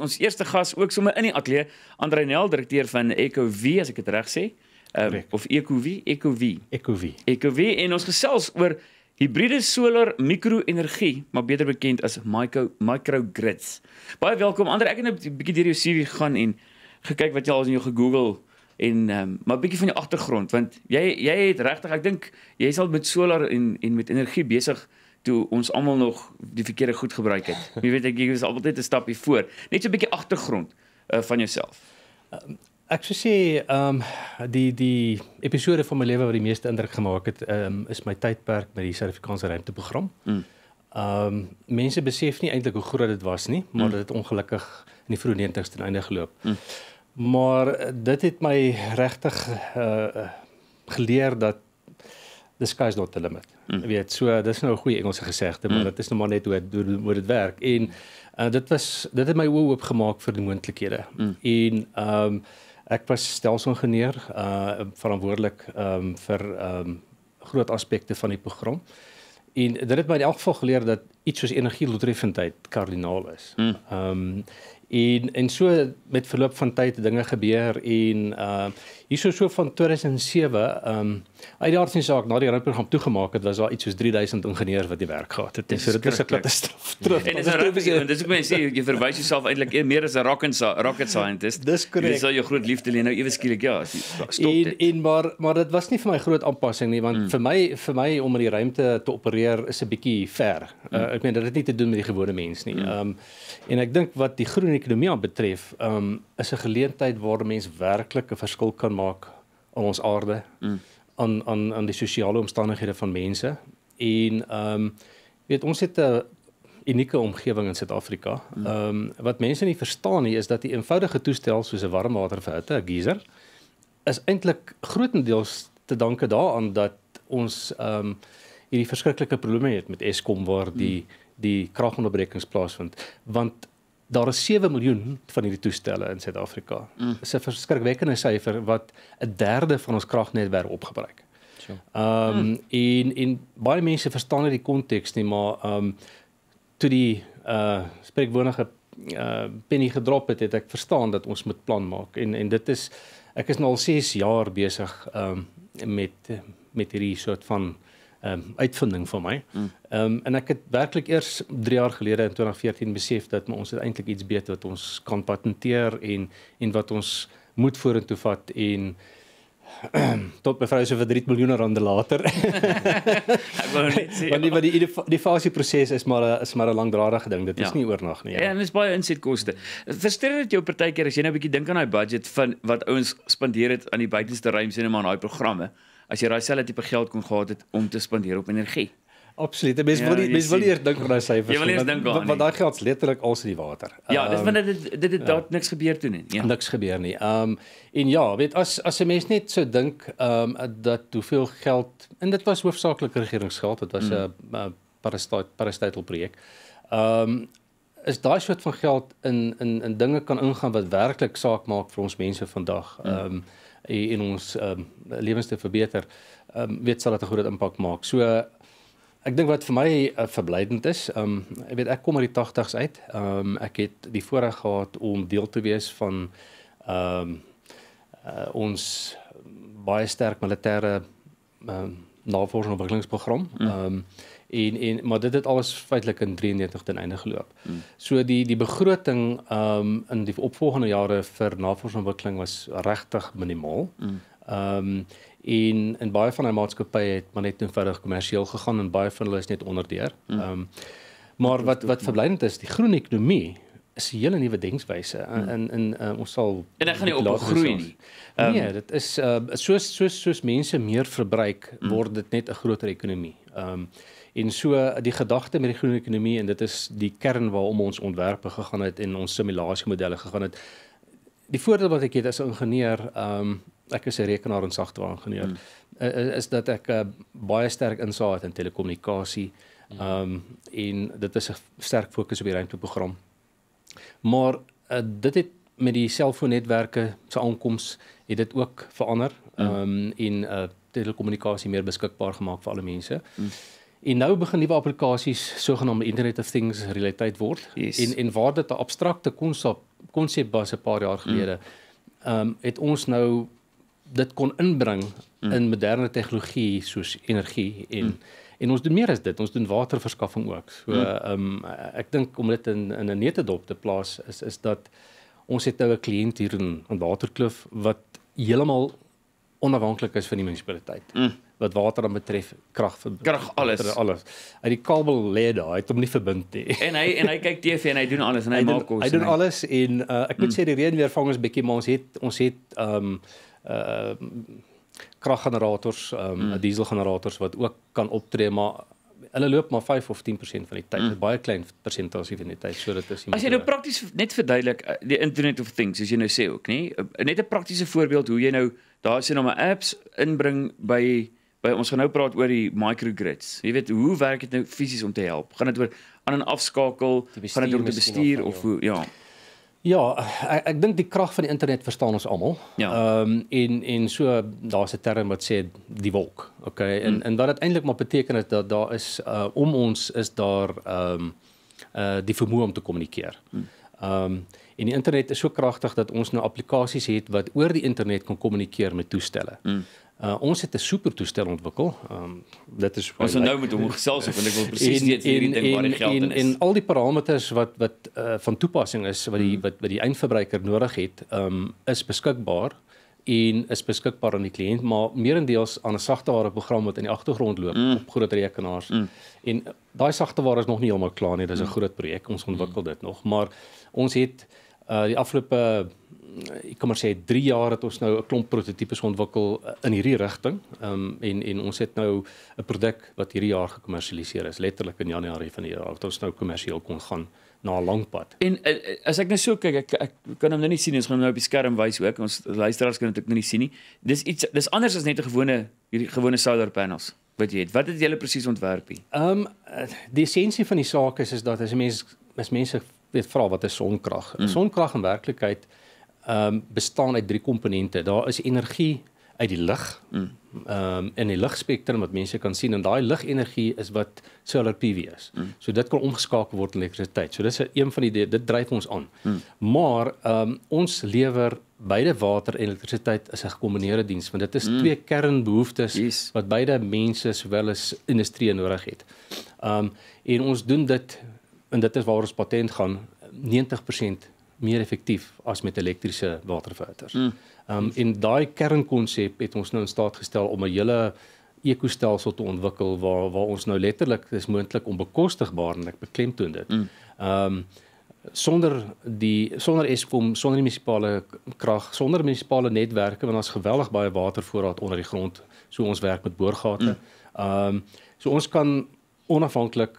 ons eerste gas ook sommer in die ateljee, Andre Nel, direkteur van EcoV as ek dit reg sê. Um, of EcoV, EcoV. EcoV. EcoV en ons gesels oor hibride solar mikroenergie, maar beter bekend as micro microgrids. Baie welkom Andre, ek het net nou 'n bietjie deur jou CV gegaan en gekyk wat jy al in jou gegoogel en um, maar 'n bietjie van jou agtergrond want jy jy het regtig ek dink jy is al met solar en en met energie besig toe ons almal nog die verkeerde goed gebruik het. Jy weet ek jy was altyd 'n stapie voor. Net so 'n bietjie agtergrond uh, van jouself. Um, ek sou sê ehm um, die die episode van my lewe wat die meeste indruk gemaak het, ehm um, is my tydperk met die Suid-Afrikaanse ruimteprogram. Hmm. Ehm mm. um, mense besef nie eintlik hoe groot dit was nie, maar mm. dit het ongelukkig in die vroeë 90's ten einde geloop. Mm. Maar eh, dit het my regtig uh, geleer dat the sky's not the limit. Mm. Jy mm. weet, so dis nou 'n goeie Engelse gesegde, maar mm. dit is nou maar net hoe hoe hoe dit werk. En uh, dit was dit het my oop gemaak vir die moontlikhede. Mm. En ehm um, ek was stelselingenieur, uh verantwoordelik ehm um, vir ehm um, groot aspekte van die program. En dit het my in elk geval geleer dat iets soos energie doeltreffendheid kardinaal is. Mm. Ehm mm. um, en en so met verloop van tyd dinge gebeur en ehm uh, hierso so van 2007 um ehm, uit daardie saak na die rampprogram toegemaak het was daar iets soos 3000 ingenieurs wat die werk gehad het en so dit is 'n katastrof terug en dis rampprogram dis hoekom mense jy verwys jouself eintlik meer as 'n rocket rocket scientist dis korrek dis al jou groot liefde lê nou ewe skielik ja stop en, dit en maar maar dit was nie vir my groot aanpassing nie want mm. vir my vir my om in die ruimte te opereer is 'n bietjie ver uh, ek meen dit het niks te doen met die gewone mens nie mm. um en ek dink wat die groen ekonomie aan betref um is 'n geleentheid waar mense werklik 'n verskil kan maak maak aan ons aarde mm. aan aan aan die sosiale omstandighede van mense en ehm um, weet ons het 'n unieke omgewing in Suid-Afrika. Mm. Ehm mm. um, wat mense nie verstaan nie is dat 'n eenvoudige toestel soos 'n warmwatervatte, 'n geyser is eintlik grootendeels te danke daaraan dat ons ehm um, hierdie verskriklike probleme het met Eskom waar die mm. die kragonderbrekings plaasvind want daar is 7 miljoen van hierdie toestelle in Suid-Afrika. Dit mm. is 'n verskrikwekkende syfer wat 'n derde van ons kragnetwerk opgebruik. Ehm um, in mm. in baie mense verstaan nie die konteks nie, maar ehm um, toe die eh uh, spreekwoordige eh uh, penny gedrop het, het ek verstaan dat ons moet plan maak en en dit is ek is nou al 6 jaar besig ehm um, met met hierdie soort van eh um, uitvinding vir my. Hmm. Ehm um, en ek het werklik eers 3 jaar gelede in 2014 besef dat ons het eintlik iets beter wat ons kan patenteer en en wat ons moet vorentoe vat en tot mevrou se vir 3 miljoen rand later. ek wou net sê want die ja. die die fase proses is maar 'n is maar 'n langdradige ding. Dit ja. is nie oornag nie. Ja. ja, en dis baie insetkoste. Verstel dit jou partykeer as jy nou 'n bietjie dink aan daai budget van wat ouens spandeer het aan die buitenste ruimte en maar daai programme as jy daai selfde tipe geld kon gehad het om te spandeer op energie. Absoluut. Die mens ja, wil die mens wil eers dink aan daai syfers. Jy wil eers dink aan. Want daai geld is letterlik alsi die water. Ja, um, dis wanneer ehm, dit dit het daar ja. niks gebeur toe nie. Ja. Niks gebeur nie. Ehm um, en ja, weet as as 'n mens net sou dink ehm um, dat hoeveel geld en dit was hoofsaaklik regeringsgeld, dit was mm. 'n hmm. parastatal parastatal projek. Ehm um, is daai soort van geld in in in dinge kan ingaan wat werklik saak maak vir ons mense vandag. Mm. Ehm um, hmm en, en ons um, ehm, lewens te verbeter, um, ehm, weet sal dit 'n groot impak maak. So ek dink wat vir my uh, verblydend is, um, ek weet ek kom uit die 80's uit. Um, ek het die voorreg gehad om deel te wees van um, uh, ons baie sterk militêre um, navorsing en ontwikkelingsprogram. Mm. Um, en en maar dit het alles feitelik in 93 ten einde geloop. Hmm. So die die begroting ehm um, in die opvolgende jare vir navorsingsontwikkeling was regtig minimaal. Hmm. Ehm um, en in baie van hulle maatskappye het maar net eenvoudig kommersieel gegaan en baie van hulle is net onderdeur. Hmm. Ehm um, maar wat wat verblydend is, die groen ekonomie is 'n hele nuwe denkwyse eh, in ja. in uh, eh, ons sal en dit gaan nie op groei nie. Um, nee, dit is uh, soos soos soos mense meer verbruik mm. word dit net 'n groter ekonomie. Ehm um, en so die gedagte met die groen ekonomie en dit is die kern waarom ons ontwerpe gegaan het en ons simulasiemodelle gegaan het. Die voordeel wat ek het as 'n ingenieur, ehm um, ek is 'n rekenaar en sagteware ingenieur, mm. is, is dat ek uh, baie sterk insaag het in telekommunikasie. Mm. Ehm um, en dit is 'n sterk fokus op die ruimteprogram. Maar uh, dit het met die selfoonnetwerke se aankoms het dit ook verander ja. ehm um, in uh, eh, telekommunikasie meer beskikbaar gemaak vir alle mense. Mm. En nou begin nuwe applikasies sogenaamde Internet of Things realiteit word. Yes. En en waar dit 'n abstrakte konsep konsep was 'n paar jaar hm. gelede, ehm mm. um, het ons nou dit kon inbring mm. in moderne tegnologie soos energie en mm En ons doen meer as dit. Ons doen waterverskaffing ook. So hmm. ehm um, ek dink om dit in in 'n nette dop te plaas is is dat ons het nou 'n kliënt hier in in Waterkloof wat heeltemal onafhanklik is van die munisipaliteit. Mm. Wat water dan betref, krag vir krag alles. alles. Uit die kabel lê daar, het hom nie verbind nie. En hy en hy kyk TV en hy doen alles en hy, hy maak kos. Hy doen hy. alles en uh, ek moet mm. sê die reënweervang is bietjie maar ons het ons het ehm um, ehm uh, kraggenerators, ehm um, mm. dieselgenerators wat ook kan optree, maar hulle loop maar 5 of 10% van die tyd. Mm. Baie klein persentasie van die tyd. So dit is As jy nou prakties net verduidelik eh, die internet of things, as jy nou sê ook, nê? Eh, net 'n praktiese voorbeeld hoe jy nou daar sien nou 'n apps inbring by by ons gaan nou praat oor die microgrids. Jy weet, hoe werk dit nou fisies om te help? Gaan dit oor aan en afskakel, gaan dit om te bestuur of hoe, ja. ja. Ja, ek ek dink die krag van die internet verstaan ons almal. Ja. Ehm um, en en so daar's 'n term wat sê die wolk. Okay. En mm. en wat dit eintlik maar beteken is dat daar is uh om ons is daar ehm um, uh die vermoë om te kommunikeer. Hmm. Ehm mm. um, en die internet is so kragtig dat ons nou applikasies het wat oor die internet kan kommunikeer met toestelle. Mm. Uh, ons het 'n super toestel ontwikkel. Ehm um, dit is Ons like, nou moet hom gesels of en ek wil presies weet hierdie ding waar die geld en, is. En al die parameters wat wat uh, van toepassing is wat die mm. wat wat die eindverbruiker nodig het, ehm um, is beskikbaar en is beskikbaar aan die kliënt, maar meerendeels aan 'n sagteware program wat in die agtergrond loop mm. op groot rekenaars. Mm. En eh, daai sagteware is nog nie heeltemal klaar nie. Dit is 'n mm. groot projek. Ons mm. ontwikkel dit nog, maar ons het uh, die afgelope uh, ek kom maar sê 3 jaar het ons nou 'n klomp prototipes ontwikkel eh, in hierdie rigting. Ehm um, en en ons het nou 'n produk wat hierdie jaar gekommersialiseer is, letterlik in Januarie van die jaar wat ons nou kommersieel kon gaan na 'n lang pad. En eh, eh, as ek nou so kyk, ek ek kan hom nou nie sien nie, ons gaan hom nou op die skerm wys ook. Ons luisteraars kan dit ook nou nie sien nie. Dis iets dis anders as net 'n gewone hierdie gewone solar panels wat jy het. Wat het jy presies ontwerp hier? Ehm um, die essensie van die saak is is dat as mense as mense weet vra wat 'n sonkrag. 'n mm. Sonkrag in werklikheid ehm um, bestaan uit drie komponente. Daar is energie uit die lig. Mm. Ehm um, in die ligspektrum wat mense kan sien en daai ligenergie is wat solar PV is. Mm. So dit kan omgeskakel word in elektrisiteit. So dis een van die dit dryf ons aan. Mm. Maar ehm um, ons lewer beide water en elektrisiteit as 'n gekombineerde diens want dit is mm. twee kernbehoeftes yes. wat beide mense sowel as industrie nodig het. Ehm um, en ons doen dit en dit is waar ons patent gaan 90% meer effektief as met elektriese waterverwerters. Hmm. Ehm mm. um, en daai kernkonsep het ons nou in staat gestel om 'n hele ekostelsel te ontwikkel waar waar ons nou letterlik dis moontlik om bekostigbaar en ek beklemtoon dit. Hmm. Ehm mm. um, sonder die sonder Eskom, sonder die munisipale krag, sonder munisipale netwerke want ons geweldig baie watervoorraad onder die grond. So ons werk met boorgate. Hmm. Ehm mm. um, so ons kan onafhanklik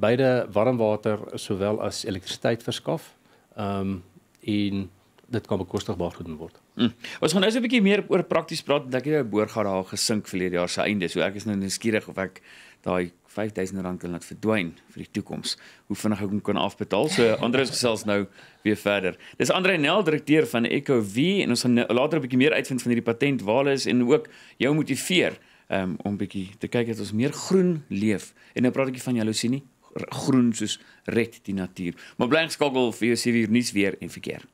beide warmwater sowel as elektrisiteit verskaf. Ehm um, en dit kan bekostigbaar gedoen word. Mm. Ons gaan nou so 'n bietjie meer oor prakties praat want ek het jou boorgat daar gesink verlede jaar se einde. So ek is nou nuuskierig of ek daai 5000 rand kan laat verdwyn vir die toekoms. Hoe vinnig ek hom kan afbetaal. So Andreus gesels nou weer verder. Dis Andre Nel, direkteur van EcoV en ons gaan nou later 'n bietjie meer uitvind van hierdie patent waar hulle is en ook jou motiveer um, om bietjie te kyk dat ons meer groen leef. En nou praat ek van jaloesie nie groen soos red die natuur. Maar bly geskakel vir jou 7 uur nuus weer en verkeer.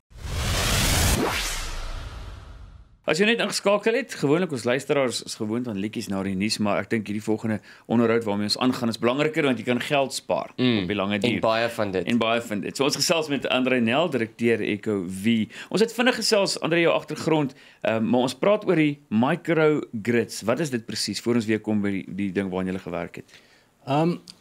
As jy net ingeskakel het, gewoonlik ons luisteraars is gewoond aan liedjies na die nuus, maar ek dink hierdie volgende onderhoud waarmee ons aangaan is belangriker want jy kan geld spaar mm, op die lange duur. En baie van dit. En baie van dit. So ons gesels met Andre Nel, direkteur Echo V. Ons het vinnig gesels Andre jou agtergrond, um, maar ons praat oor die microgrids. Wat is dit presies voor ons weer kom by die, die ding waaraan jy gele werk het? Ehm um,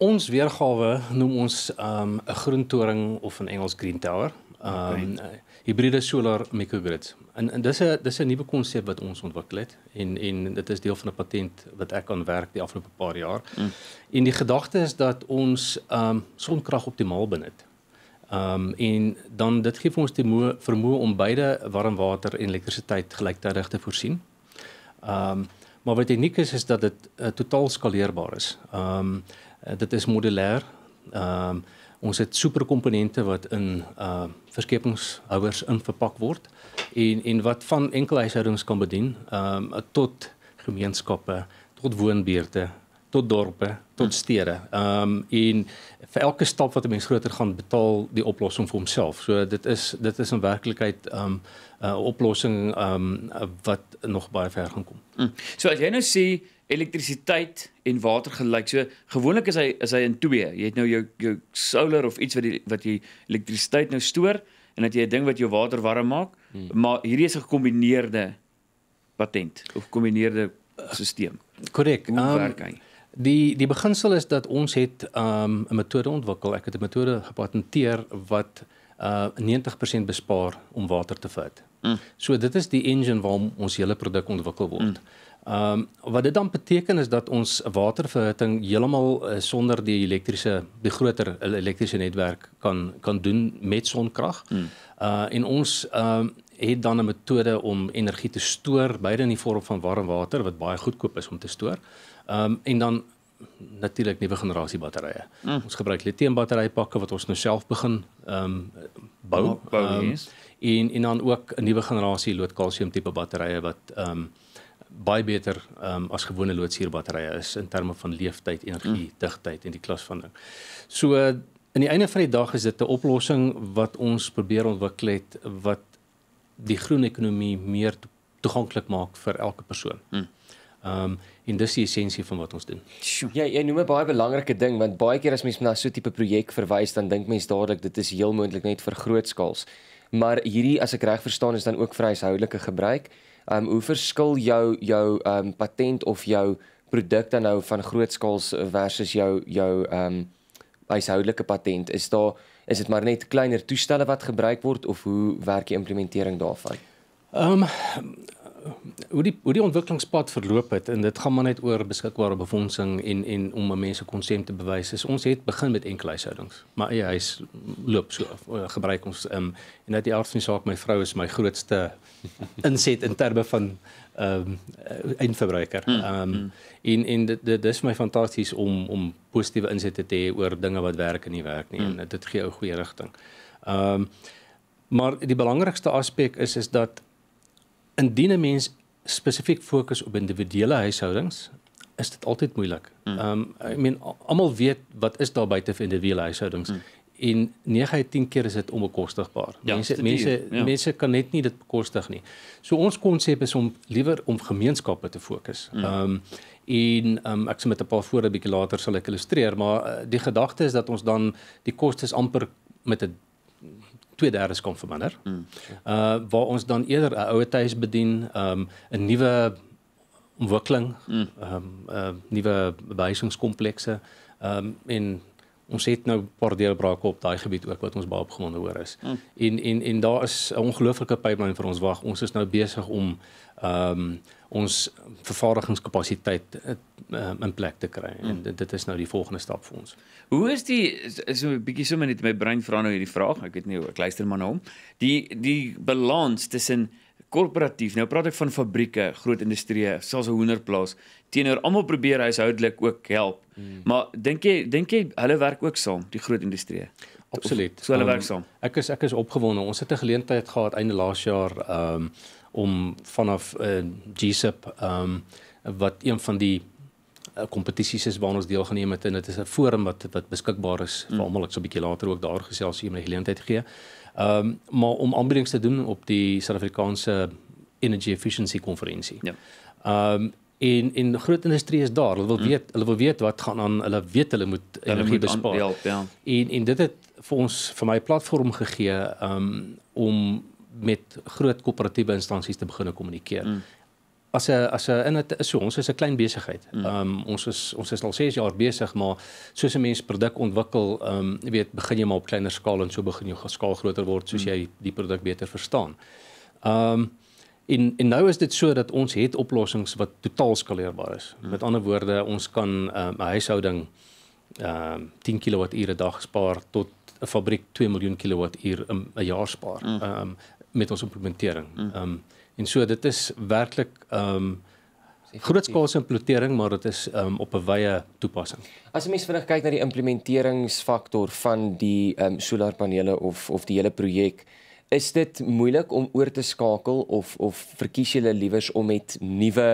Ons weergawe noem ons ehm, 'n um, groen toring of in Engels green tower. Um, right. Eh, hybride solar microgrids. En, en dis 'n dis 'n nuwe konsep wat ons ontwikkel het en en dit is deel van 'n patent wat ek aan werk die afgelope paar jaar. Mm. En die gedagte is dat ons ehm um, sonkrag optimaal benut. Ehm um, en dan dit gee vir ons die vermoë om beide warm water en elektrisiteit gelyktydig te voorsien. Ehm um, maar wat uniek is is dat dit uh, totaal skaleerbaar is. Ehm um, Eh, dit is modulêr. Ehm uh, ons het superkomponente wat in ehm uh, verskepingshouers inverpak word en en wat van enkele huishoudings kan bedien, ehm um, tot gemeenskappe, tot woonbuurte, tot dorpe, tot stede. Ehm um, en vir elke stap wat 'n mens groter gaan betaal die oplossing vir homself. So dit is dit is 'n werklikheid ehm um, 'n oplossing ehm um, wat nog baie ver gaan kom. Mm. So as jy nou sê elektrisiteit en water gelyk. So gewoonlik is hy is hy in twee. Jy het nou jou jou solar of iets wat die wat jy elektrisiteit nou stoor en dat jy 'n ding wat jou water warm maak. Hmm. Maar hierdie is 'n gekombineerde patent of gekombineerde stelsel. Korrek. Um, die die beginsel is dat ons het 'n um, metode ontwikkel. Ek het 'n metode gepatenteer wat uh, 90% bespaar om water te vat. Mm. So dit is die engine waarom ons hele produk ontwikkel word. Mm. Ehm um, wat dit dan beteken is dat ons waterverhitting heeltemal uh, sonder die elektriese die groter elektriese netwerk kan kan doen met sonkrag. Hmm. Uh en ons ehm um, het dan 'n metode om energie te stoor beide in die vorm van warm water wat baie goedkoop is om te stoor. Ehm um, en dan natuurlik nuwe generasie batterye. Hmm. Ons gebruik litium batterypakke wat ons nou self begin ehm um, bou. Bou um, en en dan ook 'n nuwe generasie lood kalsium tipe batterye wat ehm um, baie beter um, as gewone loodsuurbatterye is in terme van leeftyd, energie, mm. digtheid en die klas van ding. So in die einde van die dag is dit 'n oplossing wat ons probeer ontwikkel het wat die groen ekonomie meer toeganklik maak vir elke persoon. Mm. Ehm um, in dus die essensie van wat ons doen. Jy ja, jy noem 'n baie belangrike ding want baie keer as mense na so 'n tipe projek verwys dan dink mense dadelik dit is heel moontlik net vir groot skaals. Maar hierdie as ek reg verstaan is dan ook vir huishoudelike gebruik um, hoe verskil jou jou um, patent of jou produk dan nou van grootskaals versus jou jou ehm um, huishoudelike patent? Is daar is dit maar net kleiner toestelle wat gebruik word of hoe werk die implementering daarvan? Ehm um, hoe die hoe die ontwikkelingspad verloop het en dit gaan maar net oor beskikbare befondsing en en om mense konsent te bewys. Is, ons het begin met enkele huishoudings, maar ja, hy loop so af, eh, gebruik ons um, en uit die aard van die saak my vrou is my grootste inset in terme van ehm um, eindverbruiker. Hmm, ehm um, en en dit, dit is my fantasties om om positiewe insette te hê oor dinge wat werk en nie werk nie en hmm. dit gee 'n goeie rigting. Ehm um, maar die belangrikste aspek is is dat indien 'n mens spesifiek fokus op individuele huishoudings, is dit altyd moeilik. Hmm. Ehm um, ek meen almal weet wat is daar buite vir individuele huishoudings. Hmm in 9.10 keer is dit onbekostigbaar. Ja, mense dier, mense ja. mense kan net nie dit bekostig nie. So ons konsep is om liewer om gemeenskappe te fokus. Hmm. Ehm mm. um, en um, ek sal met 'n paar voorbeelde bietjie later sal ek illustreer, maar eh, die gedagte is dat ons dan die kostes amper met 'n 2/3 kon verminder. Mm. Uh waar ons dan eerder 'n ouer huis bedien, um 'n nuwe ontwikkeling, mm. um 'n uh, nuwe bewysingskomplekse, um ehm, en ons het nou 'n paar deurbrake op daai gebied ook wat ons baie opgewonde oor is. Mm. En en en daar is 'n ongelooflike pipeline vir ons wag. Ons is nou besig om ehm um, ons vervaardigingskapasiteit um, in plek te kry mm. en hmm. dit, dit is nou die volgende stap vir ons. Hoe is die is 'n bietjie sommer net my brein vra nou hierdie vraag. Ek weet nie, ek luister maar na nou hom. Die die balans tussen korporatief. Nou praat ek van fabrieke, groot industrieë, selfs 'n hoenderplaas. Teenoor almal probeer huishoudelik ook help. Hmm. Maar dink jy dink jy hulle werk ook saam, die groot industrieë? Absoluut. So hulle um, werk ehm, saam. Ek is ek is opgewonde. Ons het 'n geleentheid gehad einde laas jaar um om vanaf uh, eh, GSIP um ehm, wat een van die eh, kompetisies is waarna ons deelgeneem het en dit is 'n forum wat wat beskikbaar is vir hmm. almal. Ek sal 'n bietjie later ook daar gesels as jy my geleentheid gee. Ehm um, maar om aanbiedings te doen op die Suid-Afrikaanse Energy Efficiency Konferensie. Ja. Ehm um, en en groot industrie is daar. Hulle wil mm. weet, hmm. hulle wil weet wat gaan aan. Hulle weet hulle moet energie bespaar. Ja. En en dit het vir ons vir my platform gegee ehm um, om met groot koöperatiewe instansies te begin kommunikeer. Hmm as 'n as 'n in 'n so ons is 'n klein besigheid. Ehm ja. um, ons is ons is al 6 jaar besig maar soos 'n mens produk ontwikkel, ehm um, jy weet, begin jy maar op kleiner skaal en so begin jou skaal groter word soos mm. jy die produk beter verstaan. Ehm um, en en nou is dit so dat ons het oplossings wat totaal skaleerbaar is. Mm. Met ander woorde, ons kan 'n um, huishouding ehm um, 10 kWh per dag spaar tot 'n fabriek 2 miljoen kWh 'n jaar spaar. Ehm um, met ons implementering. Ehm um, En so dit is werklik ehm um, grootskaalse implementering, maar dit is ehm um, op 'n wye toepassing. As 'n mens vinnig kyk na die implementeringsfaktor van die ehm um, solarpanele of of die hele projek, is dit moeilik om oor te skakel of of verkies julle liewers om met nuwe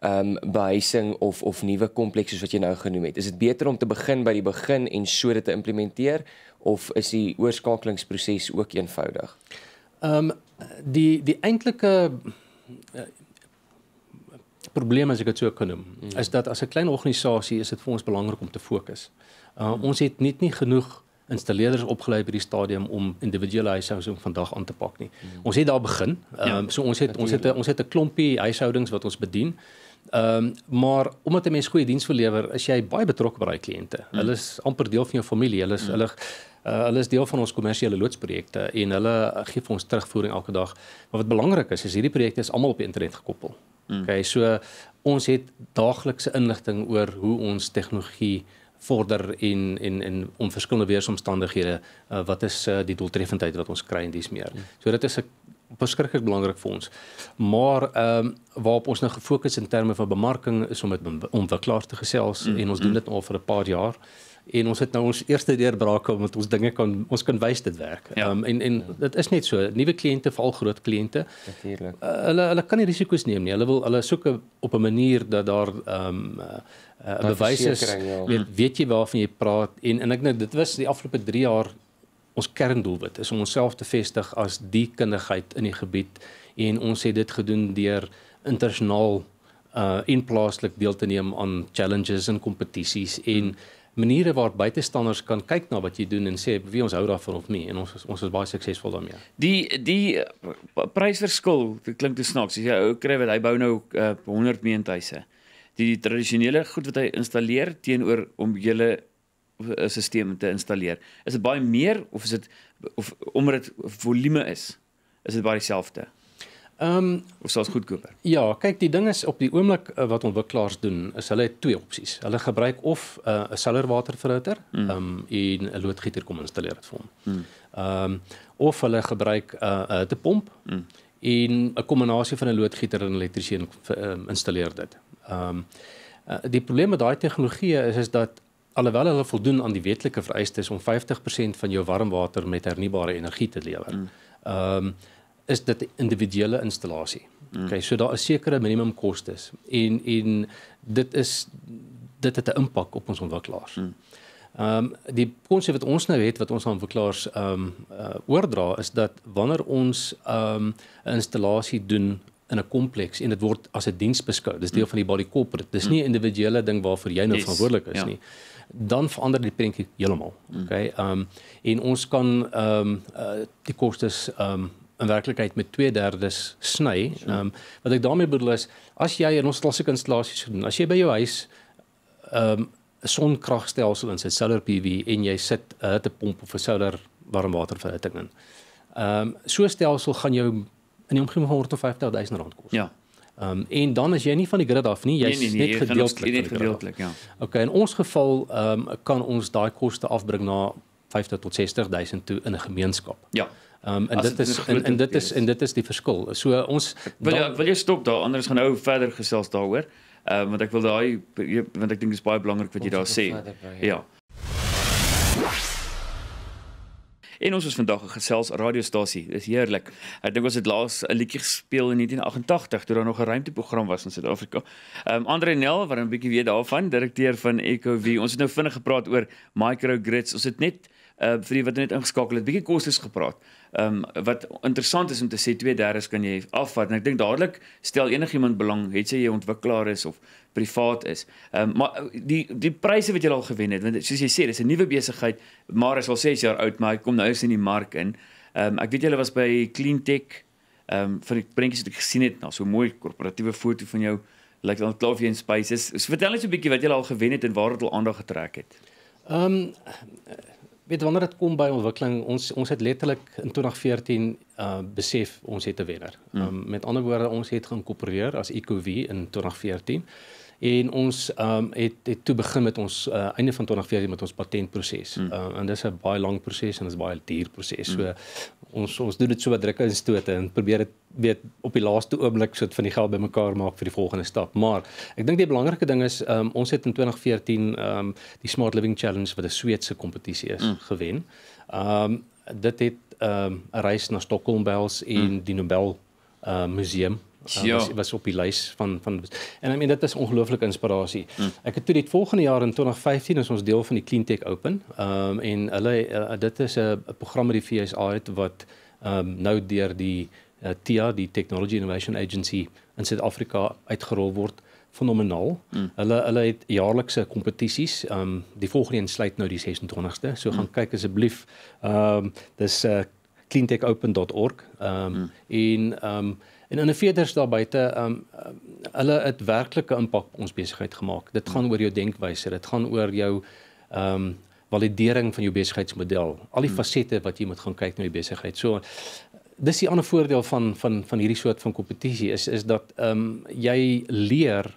ehm um, behuising of of nuwe komplekse soos wat jy nou genoem het. Is dit beter om te begin by die begin en so dit te implementeer of is die oorskakelingsproses ook eenvoudig? Ehm um, die die eintlike eh, probleem as ek dit so kan noem, mm. is dat as 'n klein organisasie is dit vir ons belangrik om te fokus. Uh, eh, mm. Ons het net nie genoeg installeerders opgelei by die stadium om individuele huishoudings vandag aan te pak nie. Mm. Ons het daar begin. Ehm um, ja, so ons het natuurlijk. ons het 'n ons het 'n klompie huishoudings wat ons bedien. Ehm um, maar omdat 'n mens goeie diens lewer, is jy baie betrokke by daai kliënte. Mm. Hulle is amper deel van jou familie. Hulle is mm. hulle uh, hulle is deel van ons kommersiële loodsprojekte en hulle gee vir ons terugvoering elke dag. Maar wat belangrik is, is hierdie projekte is almal op internet gekoppel. Mm. Okay, so ons het daaglikse inligting oor hoe ons tegnologie vorder en en en om verskillende weeromstandighede uh, eh, wat is uh, die doeltreffendheid wat ons kry in dies meer. Mm. So dit is 'n beskryklik belangrik vir ons. Maar ehm um, waarop ons nou gefokus in terme van bemarking is om met ontwikkelaars te gesels mm -hmm. en ons doen mm. dit nou al vir 'n paar jaar en ons het nou ons eerste deurbraak omdat ons dinge kan ons kan wys dit werk. Ja. Ehm ja. um, en en ja. dit is net so, nuwe kliënte veral groot kliënte. Natuurlik. Uh, hulle hulle kan nie risiko's neem nie. Hulle wil hulle soek op 'n manier dat daar ehm um, uh, bewyse weet, weet jy waarvan jy praat en en ek nou dit was die afgelope 3 jaar ons kerndoelwit is om onsself te vestig as die kundigheid in die gebied en ons het dit gedoen deur internasionaal uh eh, in plaaslik deel te neem aan challenges en kompetisies en maniere waar buitestanders kan kyk na wat jy doen en sê wie ons hou daarvan of nie en ons is, ons is baie suksesvol daarmee. Die die eh, prysverskil, dit klink te snaaks. Jy ou kry wat hy bou nou uh, eh, 100 meenthuise. Die, die tradisionele goed wat hy installeer teenoor om julle Eh, stelsel te installeer. Is dit baie meer of is dit of omdat dit volume is, is dit baie dieselfde? Ehm, um, of soos goedkoper. Ja, kyk, die ding is op die oomblik eh, wat ontwikkelaars doen, is hulle het twee opsies. Hulle gebruik of eh, 'n uh, sellerwaterfilter, hmm. ehm mm. um, en 'n loodgieter kom installeer dit vir hom. Hmm. Ehm mm. um, of hulle gebruik 'n uh, hittepomp mm. en 'n kombinasie van 'n loodgieter en 'n elektriesien ehm, installeer dit. Ehm um, uh, die probleem met daai tegnologie is is dat alhoewel hulle voldoen aan die wetlike vereistes om 50% van jou warmwater met hernubare energie te lewer. Mm. Ehm mm. um, is dit 'n individuele installasie. Mm. Okay, so daar is sekere minimum kostes en en dit is dit het 'n impak op ons ontwikkelaars. Mm. Ehm mm. um, die konsep wat ons nou het wat ons aan ontwikkelaars ehm um, uh, oordra is dat wanneer ons ehm um, installasie doen in 'n kompleks en dit word as 'n diens beskou. Dis deel mm. van die body corporate. Dis nie 'n individuele ding waarvoor jy nou yes, verantwoordelik is ja. nie dan verander die prentjie heeltemal. Mm. Okay. Ehm um, en ons kan ehm um, uh, die kostes ehm um, in werklikheid met 2/3 sny. Ehm um, wat ek daarmee bedoel is as jy in ons klassieke installasies doen, as jy by jou huis ehm um, 'n sonkragstelsel insit, solar PV en jy sit 'n hittepomp of 'n solar warmwaterverhitting in. Ehm um, so 'n stelsel gaan jou in die omgewing van 150 000 rand kos. Ja. Ehm um, en dan as jy nie van die grid af nie, jy's nee, nee, nee, net jy gedeeltelik. Nee, nee, nee, gedeeltelik, ja. OK, in ons geval ehm um, kan ons daai koste afbring na 50 tot 60 000 toe in 'n gemeenskap. Ja. Ehm um, en, en, en dit is en dit is en dit is die verskil. So uh, ons wil jy, wil jy stop daar anders gaan nou verder gesels daaroor. Ehm um, want ek wil daai want ek dink dit is baie belangrik wat jy daar sê. Verder, ja. ja. En ons is vandag 'n gesels radiostasie. Dis heerlik. Ek dink ons het laas 'n liedjie gespeel in 1988 toe daar nog 'n ruimteprogram was in Suid-Afrika. Ehm um, Andre Nel wat 'n bietjie weet daarvan, direkteur van EcoV. Ons het nou vinnig gepraat oor microgrids. Ons het net Uh, vir die wat net ingeskakel het, bietjie kostes gepraat. Ehm um, wat interessant is om te sê 2/3 kan jy afvat en ek dink dadelik stel enigiemand belang, het sy jy ontwikkelaar is of privaat is. Ehm um, maar eh, die die pryse wat jy al gewen het, want soos jy sê, dis 'n nuwe besigheid, maar is al 6 jaar oud, maar hy kom nou eens in die mark in. Ehm um, ek weet jy was by Cleantech ehm um, vir die prentjies wat ek gesien het, nou so mooi korporatiewe foto van jou lyk dan klaar vir jou in spaces. So vertel net so 'n bietjie wat jy al gewen het en waar dit al aandag getrek het. Ehm um, weet wanneer dit kom by ontwikkeling, ons ons het letterlik in 2014 uh besef ons het 'n wenner. Mm. Um, met ander woorde, ons het gaan koöperereer as EcoV in 2014 en ons ehm um, het het toe begin met ons uh, einde van 2014 met ons patentproses. Hmm. Ehm uh, en dis 'n baie lang proses en dis baie duur proses. So hmm. ons ons doen dit so wat drukke instote en probeer dit weet op die laaste oomblik sodat van die geld bymekaar maak vir die volgende stap. Maar ek dink die belangrike ding is ehm um, ons het in 2014 ehm um, die Smart Living Challenge wat 'n Sweedse kompetisie is mm. gewen. Ehm um, dit het ehm um, 'n reis na Stockholm bels en mm. die Nobel ehm uh, museum Eh, ja. was, was op die lys van van en I mean dit is ongelooflike inspirasie. Mm. Ek het toe dit volgende jaar in 2015 is ons deel van die Clean Tech Open. Ehm um, en hulle uh, dit is 'n uh, program wat die FSA het wat ehm um, nou deur die uh, eh, TIA die Technology Innovation Agency in Suid-Afrika uitgerol word fenomenaal. Mm. Hulle hulle het jaarlikse kompetisies. Ehm um, die volgende een sluit nou die 26ste. So mm. gaan hmm. kyk asseblief. Ehm um, dis uh, cleantechopen.org. Ehm um, mm. en ehm um, En innoveerders daar buite, ehm um, hulle het werklike impak op ons besigheid gemaak. Dit gaan oor jou denkwyse, dit gaan oor jou ehm um, validering van jou besigheidsmodel. Al die hmm. fasette wat jy moet gaan kyk na jou besigheid. So dis die ander voordeel van van van hierdie soort van kompetisie is is dat ehm um, jy leer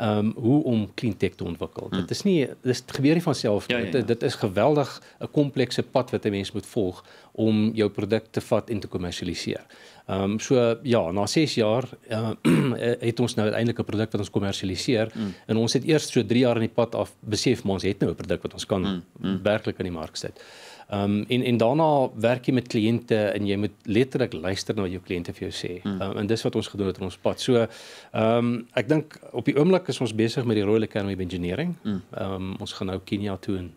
ehm um, hoe om clean tech te ontwikkel. Hmm. Dit is nie dis gebeur nie van self ja, nie. Ja, ja, ja. Dit dit is geweldig 'n eh, komplekse pad wat 'n mens moet volg om jou produk te vat en te kommersialiseer. Ehm um, so ja, na 6 jaar uh, het ons nou uiteindelik 'n produk wat ons kommersialiseer mm. en ons het eers so 3 jaar in die pad af besef ons het nou 'n produk wat ons kan mm. mm. werklik in die mark sit. Ehm Ehm um, en en daarna werk jy met kliënte en jy moet letterlik luister na wat jou kliënte vir jou sê. Mm. Um, en dis wat ons gedoen het op ons pad. So ehm um, ek dink op die oomblik is ons besig met die Royal Academy of Engineering. Hmm. Ehm mm. um, ons gaan nou Kenia toe in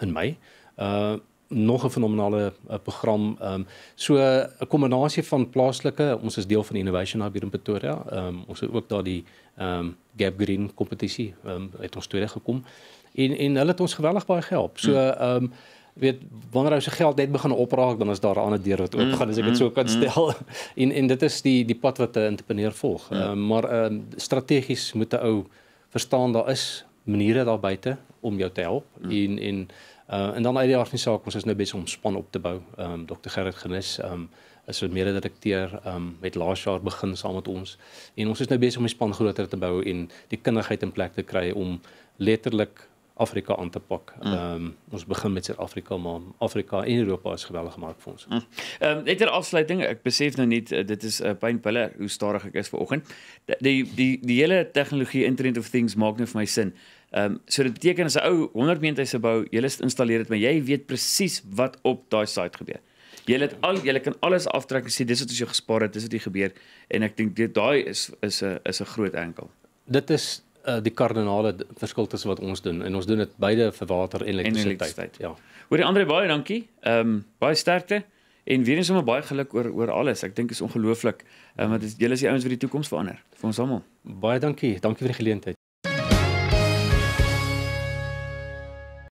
in Mei. Ehm uh, nog 'n fenomenale eh, program. Ehm um, so 'n kombinasie van plaaslike, ons is deel van die Innovation Hub hier in Pretoria. Ehm um, ons het ook daai ehm um, Gap Green kompetisie ehm um, het ons tweede gekom. En en hulle het ons geweldig baie gehelp. So hmm. ehm um, weet wanneer hy se geld net begin opraak dan is daar 'n ander deur wat mm, oop gaan as ek dit mm, so kan mm. stel en en dit is die die pad wat 'n entrepreneur volg ja. uh, maar ehm um, strategies moet 'n ou verstaan daar is maniere daar buite om jou te help ja. en en uh, en dan uit die aard van die saak ons is nou besig om span op te bou ehm um, dokter Gerrit Genis ehm um, as 'n mede-direkteur ehm um, het laas jaar begin saam met ons en ons is nou besig om die span groter te bou en die kundigheid in plek te kry om letterlik Afrika aan te pak. Mm. Ehm mm. um, ons begin met Suid-Afrika, maar Afrika en Europa is geweldig gemaak vir ons. Mm. Ehm mm. um, netter afsluiting, ek besef nou net eh, dit is 'n uh, eh, pynpille hoe stadig ek is vanoggend. Die, die die die hele tegnologie Internet of Things maak nou vir my sin. Ehm um, so dit beteken as 'n ou 100 meter huis se bou, jy het installeer dit, maar jy weet presies wat op daai site gebeur. Jy het al jy kan alles aftrek en sê dis wat jy gespaar het, dis wat hier gebeur en ek dink daai is is 'n is 'n groot enkel. Dit is Eh, die kardinale verskil tussen wat ons doen en ons doen dit beide vir water en elektrisiteit. Ja. Hoor die Andre baie dankie. Ehm um, baie sterkte en weer eens sommer baie geluk oor oor alles. Ek dink is ongelooflik um, want julle is die ouens wat die toekoms verander vir ons almal. Baie dankie. Dankie vir die geleentheid.